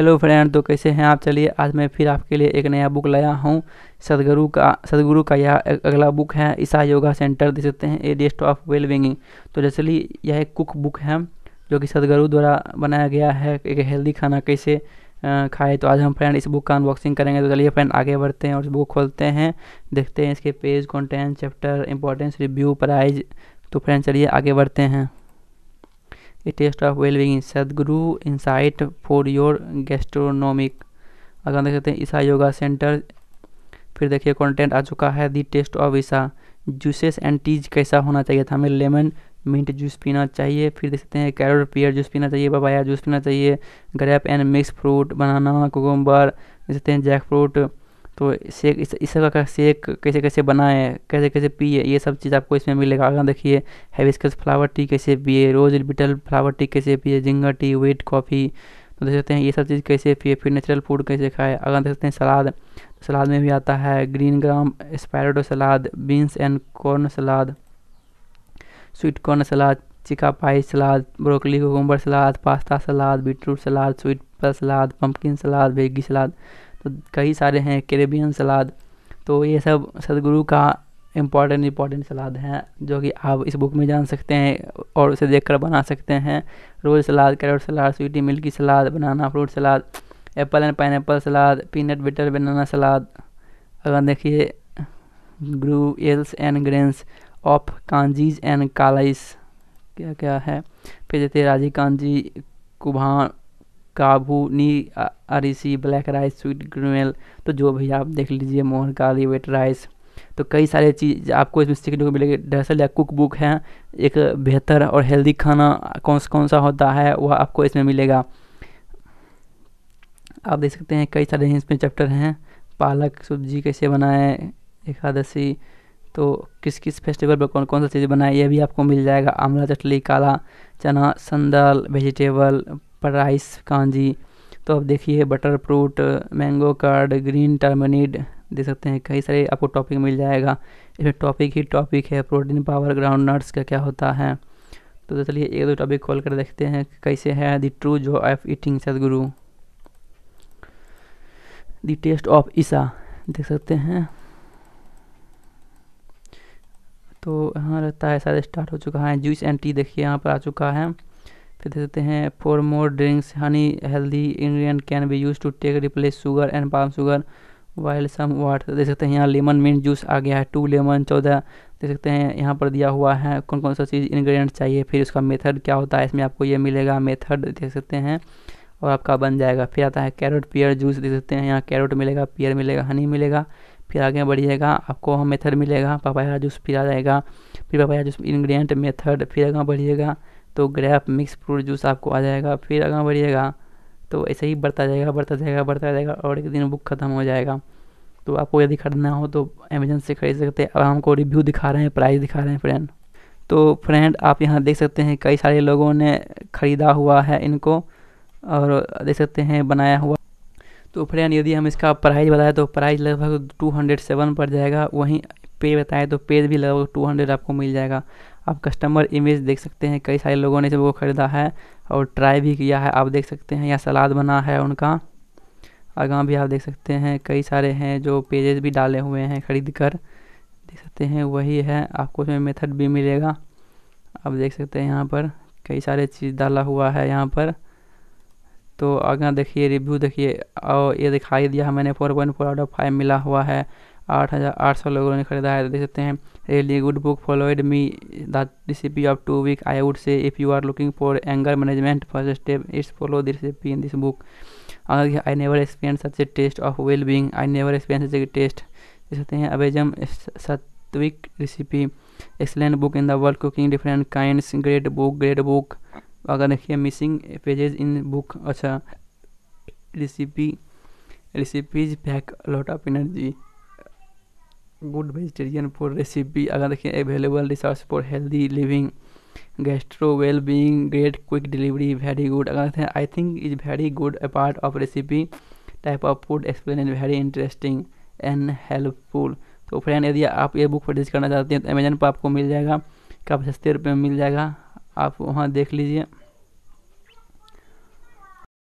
hello friend तो कैसे हैं आप चलिए आज मैं फिर आपके लिए एक नया बुक लाया हूँ सदगुरु का सदगुरु का यह अगला बुक है ईसा योगा सेंटर दे सकते हैं ए डेस्ट ऑफ वेल बींगिंग तो जैसे यह एक कुक बुक है जो कि सदगुरु द्वारा बनाया गया है एक हेल्दी खाना कैसे खाए तो आज हम फ्रेंड इस बुक का अनबॉक्सिंग करेंगे तो चलिए फ्रेंड आगे बढ़ते हैं और इस बुक खोलते हैं देखते हैं इसके page content chapter importance review prize तो फ्रेंड चलिए आगे बढ़ते हैं ए टेस्ट ऑफ वेलविंग being Sadhguru insight for your gastronomic अगर हम देख सकते हैं ईसा योगा सेंटर फिर देखिए कंटेंट आ चुका है the taste of Isha juices and teas कैसा होना चाहिए था हमें लेमन मिंट जूस पीना चाहिए फिर देख सकते हैं कैरोट पियर जूस पीना चाहिए बबाया जूस पीना चाहिए grape and mix fruit banana cucumber देख सकते हैं जैक फ्रूट तो शेक इस इसका तरह का शेक कैसे कैसे बनाए कैसे कैसे पिए ये सब चीज़ आपको इसमें मिलेगा आगे देखिए हेविस्कस फ्लावर टी कैसे पिए रोज बिटल फ्लावर टी कैसे पिए जिंगर टी वेट कॉफ़ी तो देख सकते हैं ये सब चीज़ कैसे पिए फिर नेचुरल फूड कैसे खाए अगर देख सकते हैं सलाद तो सलाद में भी आता है green gram sprouts salad beans and corn salad sweet corn salad chickpea salad broccoli cucumber salad pasta salad beetroot salad sweet salad pumpkin salad veggie salad तो कई सारे हैं कैरेबियन सलाद तो ये सब सदगुरु का इम्पॉर्टेंट इम्पॉर्टेंट सलाद हैं जो कि आप इस बुक में जान सकते हैं और उसे देखकर बना सकते हैं rose salad carrot salad sweetie milky salad banana fruit salad apple and pine salad peanut butter banana salad अगर देखिए gruels and grains of kanjis and kalis क्या क्या है फिर जैसे राजी कांजी कुभान काबू नी अरिसी ब्लैक राइस स्वीट ग्रेल तो जो भी आप देख लीजिए मोहन काली वेट राइस तो कई सारे चीज़ आपको इसमें सीखने को मिलेगी दरअसल या कुक बुक है एक बेहतर और हेल्दी खाना कौन सा कौन सा होता है वह आपको इसमें मिलेगा आप देख सकते हैं कई सारे इसमें चैप्टर हैं पालक सब्जी कैसे बनाएं एकादशी तो किस किस फेस्टिवल पर कौन कौन सा चीज़ बनाए यह भी आपको मिल जाएगा आमला चटली काला चना संदल वेजिटेबल प्राइस कांजी तो अब देखिए butter fruit mango curd green टर्मनीड देख सकते हैं कई सारे आपको टॉपिक मिल जाएगा इसमें टॉपिक ही टॉपिक है प्रोटीन पावर ग्राउंड नट्स का क्या होता है तो, तो चलिए एक दो टॉपिक खोल कर देखते हैं कैसे है the true joy of eating Sadhguru the taste of Isha देख सकते हैं तो यहाँ रहता है शायद स्टार्ट हो चुका है जूस एंड टी देखिए यहाँ पर आ चुका है फिर देख सकते हैं for more drinks honey healthy ingredient can be use to take replace sugar and palm sugar while some water देख सकते हैं यहाँ लेमन मिंट जूस आ गया है टू लेमन चौदह देख सकते हैं यहाँ पर दिया हुआ है कौन कौन सा चीज़ इन्ग्रीडियंट चाहिए फिर उसका मेथड क्या होता है इसमें आपको ये मिलेगा मेथड देख सकते हैं और आपका बन जाएगा फिर आता है कैरेट पियर जूस देख सकते हैं यहाँ कैरेट मिलेगा पियर मिलेगा हनी मिलेगा फिर आगे बढ़िएगा आपको मेथड मिलेगा पपाया जूस फिर आ जाएगा फिर पपाया जूस इन्ग्रीडियंट मेथड फिर आगे बढ़िएगा तो ग्रैप मिक्स फ्रूट जूस आपको आ जाएगा फिर आगे बढ़िएगा तो ऐसे ही बढ़ता जाएगा बढ़ता जाएगा बढ़ता जाएगा और एक दिन बुक ख़त्म हो जाएगा तो आपको यदि खरीदना हो तो अमेजन से खरीद सकते हैं अब हमको रिव्यू दिखा रहे हैं प्राइस दिखा रहे हैं फ्रेंड तो फ्रेंड आप यहाँ देख सकते हैं कई सारे लोगों ने ख़रीदा हुआ है इनको और देख सकते हैं बनाया हुआ तो फ्रेंड यदि हम इसका प्राइस बताएं तो प्राइस लगभग टू हंड्रेड सेवन पड़ जाएगा वहीं पे बताएं तो पेज भी लगभग टू हंड्रेड आपको मिल जाएगा आप कस्टमर इमेज देख सकते हैं कई सारे लोगों ने जब वो ख़रीदा है और ट्राई भी किया है आप देख सकते हैं यहाँ सलाद बना है उनका आगाम भी आप देख सकते हैं कई सारे हैं जो पेजेस भी डाले हुए हैं ख़रीद कर देख सकते हैं वही है आपको उसमें मेथड भी मिलेगा आप देख सकते हैं यहाँ पर कई सारे चीज़ डाला हुआ है यहाँ पर तो आगे देखिए रिव्यू देखिए और ये दिखाई दिया मैंने four point four out of five मिला हुआ है आठ हज़ार आठ सौ लोगों ने खरीदा है तो देख सकते हैं really good book followed me the recipe of two week I would say if you are looking for anger management first step it's follow the recipe in this book I never experience such a taste of well being I never experience such a taste देख सकते हैं अवेजम sattvic recipe excellent book in the world cooking different kind great book great book अगर देखिए missing pages इन book अच्छा recipe recipes pack lot of energy good vegetarian food recipe अगर देखें available resource for healthy living gastro well being great quick delivery very good अगर देखें I think is very good a part of recipe type of food explain and very interesting and helpful तो friend यदि आप ये book purchase करना चाहते हैं तो अमेजन पर आपको मिल जाएगा काफ़ी सस्ते रुपये में मिल जाएगा आप वहाँ देख लीजिए